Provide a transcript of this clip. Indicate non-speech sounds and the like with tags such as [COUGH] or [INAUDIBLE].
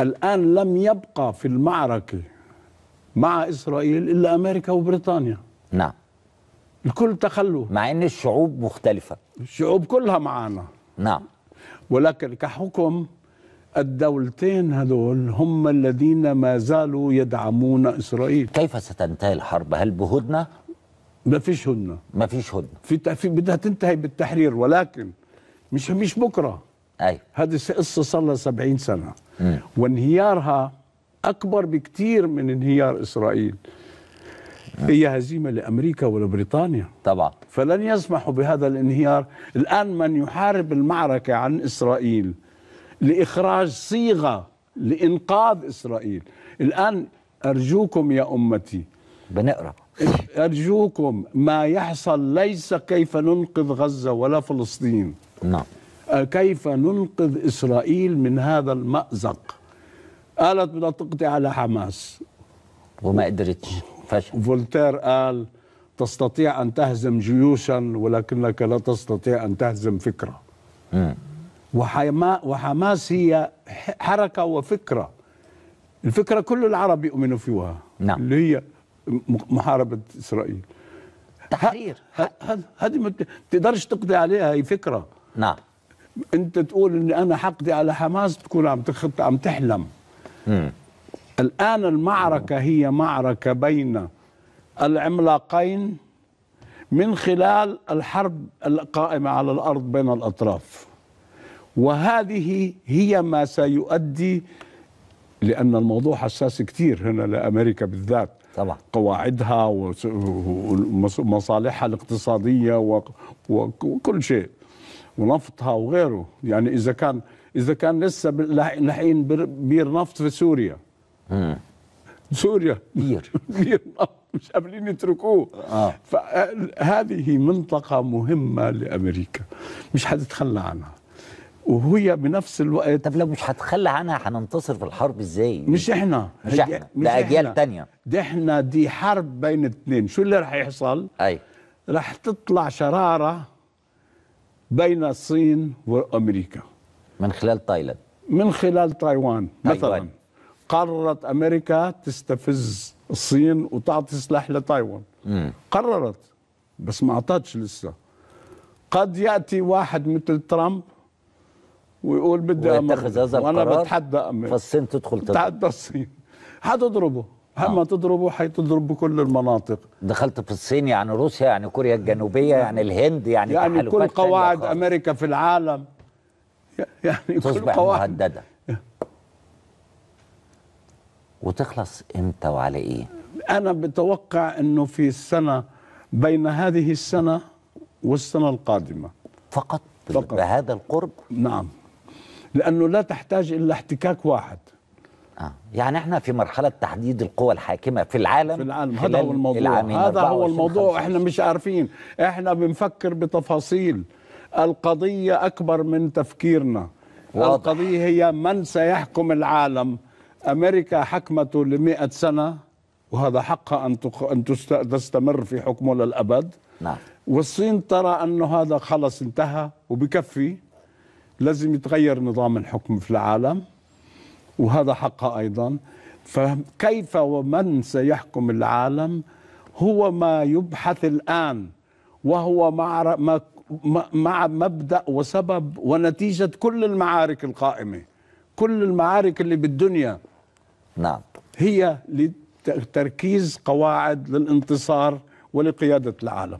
الآن لم يبقى في المعركة مع إسرائيل إلا أمريكا وبريطانيا نعم الكل تخلوا مع أن الشعوب مختلفة الشعوب كلها معانا نعم ولكن كحكم الدولتين هذول هم الذين ما زالوا يدعمون إسرائيل كيف ستنتهي الحرب؟ هل بهدنة؟ ما فيش هدنة ما فيش هدنة في, بدها تنتهي بالتحرير ولكن مش مش بكره أيوة. هذه قصة صار لها 70 سنة وانهيارها أكبر بكثير من انهيار إسرائيل هي هزيمة لأمريكا ولبريطانيا طبعا فلن يسمحوا بهذا الانهيار الآن من يحارب المعركة عن إسرائيل لإخراج صيغة لإنقاذ إسرائيل الآن أرجوكم يا أمتي بنقرأ أرجوكم ما يحصل ليس كيف ننقذ غزة ولا فلسطين نعم كيف ننقذ إسرائيل من هذا المأزق قالت بدها تقضي على حماس وما قدرتش فشل فولتير قال تستطيع أن تهزم جيوشا ولكنك لا تستطيع أن تهزم فكرة وحما وحماس هي حركة وفكرة الفكرة كل العرب يؤمنوا فيها نعم اللي هي محاربة إسرائيل تحرير هذه ما بتقدرش تقضي عليها هي فكرة نعم انت تقول اني انا حقدي على حماس بتكون عم تخط عم تحلم مم. الان المعركه هي معركه بين العملاقين من خلال الحرب القائمه على الارض بين الاطراف وهذه هي ما سيؤدي لان الموضوع حساس كثير هنا لامريكا بالذات طبعا قواعدها ومصالحها الاقتصاديه وكل شيء ونفطها وغيره يعني اذا كان اذا كان لسه لاحقين بير نفط في سوريا مم. سوريا بير [LAUGHS] بير نفط مش قابلين يتركوه آه. فهذه منطقه مهمه لامريكا مش حتتخلى عنها وهي بنفس الوقت طب لو مش هتخلى عنها هننتصر في الحرب ازاي؟ مش احنا مش احنا مش ده اجيال تانية دي احنا دي حرب بين اتنين شو اللي رح يحصل؟ اي رح تطلع شراره بين الصين وامريكا من خلال تايلاند من خلال تايوان مثلا قررت امريكا تستفز الصين وتعطي سلاح لتايوان قررت بس ما اعطتش لسه قد ياتي واحد مثل ترامب ويقول بدي امريكا وانا بتحدى امريكا فالصين تدخل تدخل الصين حتضربه هم آه. تضربوا هتضرب بكل المناطق دخلت في الصين يعني روسيا يعني كوريا الجنوبيه نعم. يعني الهند يعني يعني كل قواعد امريكا في العالم يعني تصبح كل قواعد مهدده وتخلص امتى وعلى ايه؟ انا بتوقع انه في السنه بين هذه السنه والسنه القادمه فقط, فقط. بهذا القرب؟ نعم لانه لا تحتاج الا احتكاك واحد آه. يعني احنا في مرحله تحديد القوى الحاكمه في العالم في العالم هذا هو الموضوع هذا هو الموضوع احنا مش عارفين احنا بنفكر بتفاصيل القضيه اكبر من تفكيرنا واضح. القضيه هي من سيحكم العالم امريكا حكمته لمئة سنه وهذا حقها ان ان تستمر في حكمه للابد نعم والصين ترى انه هذا خلص انتهى وبكفي لازم يتغير نظام الحكم في العالم وهذا حقها أيضا فكيف ومن سيحكم العالم هو ما يبحث الآن وهو مع, مع مبدأ وسبب ونتيجة كل المعارك القائمة كل المعارك اللي بالدنيا نعم هي لتركيز قواعد للانتصار ولقيادة العالم